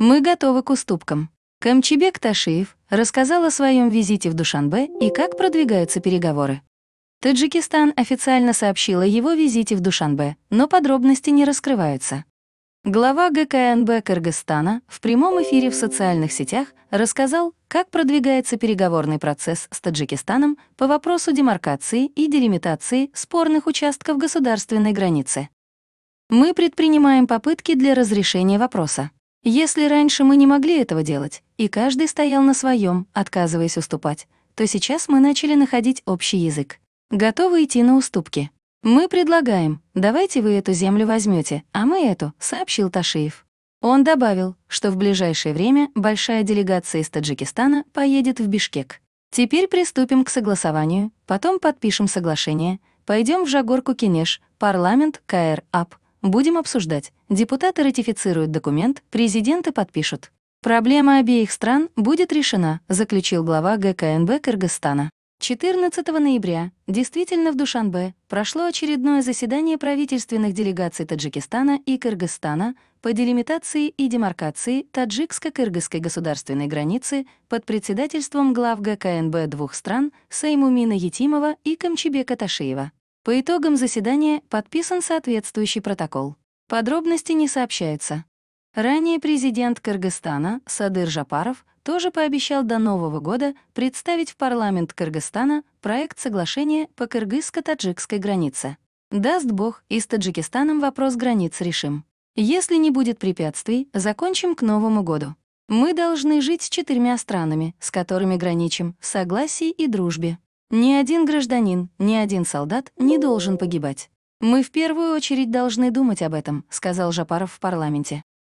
Мы готовы к уступкам. Камчебек Ташиев рассказал о своем визите в Душанбе и как продвигаются переговоры. Таджикистан официально сообщил о его визите в Душанбе, но подробности не раскрываются. Глава ГКНБ Кыргызстана в прямом эфире в социальных сетях рассказал, как продвигается переговорный процесс с Таджикистаном по вопросу демаркации и делимитации спорных участков государственной границы. Мы предпринимаем попытки для разрешения вопроса. Если раньше мы не могли этого делать, и каждый стоял на своем, отказываясь уступать, то сейчас мы начали находить общий язык. Готовы идти на уступки. Мы предлагаем, давайте вы эту землю возьмете, а мы эту, сообщил Ташиев. Он добавил, что в ближайшее время большая делегация из Таджикистана поедет в Бишкек. Теперь приступим к согласованию, потом подпишем соглашение, пойдем в Жагорку Кенеш, парламент КР АП. Будем обсуждать. Депутаты ратифицируют документ, президенты подпишут. Проблема обеих стран будет решена, заключил глава ГКНБ Кыргызстана. 14 ноября действительно в Душанбе прошло очередное заседание правительственных делегаций Таджикистана и Кыргызстана по делимитации и демаркации таджикско-кыргызской государственной границы под председательством глав ГКНБ двух стран Саймумина Етимова и Камчебека Ташиева. По итогам заседания подписан соответствующий протокол. Подробности не сообщаются. Ранее президент Кыргызстана Садыр Жапаров тоже пообещал до Нового года представить в парламент Кыргызстана проект соглашения по кыргызско-таджикской границе. Даст Бог, и с Таджикистаном вопрос границ решим. Если не будет препятствий, закончим к Новому году. Мы должны жить с четырьмя странами, с которыми граничим, в согласии и дружбе. Ни один гражданин, ни один солдат не должен погибать. «Мы в первую очередь должны думать об этом», — сказал Жапаров в парламенте.